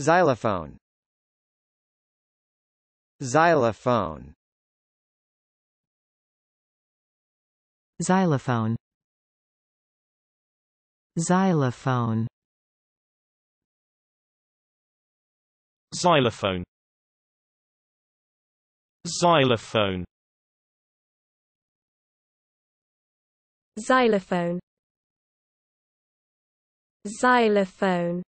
Xylophone Xylophone Xylophone Xylophone Xylophone Xylophone Xylophone Xylophone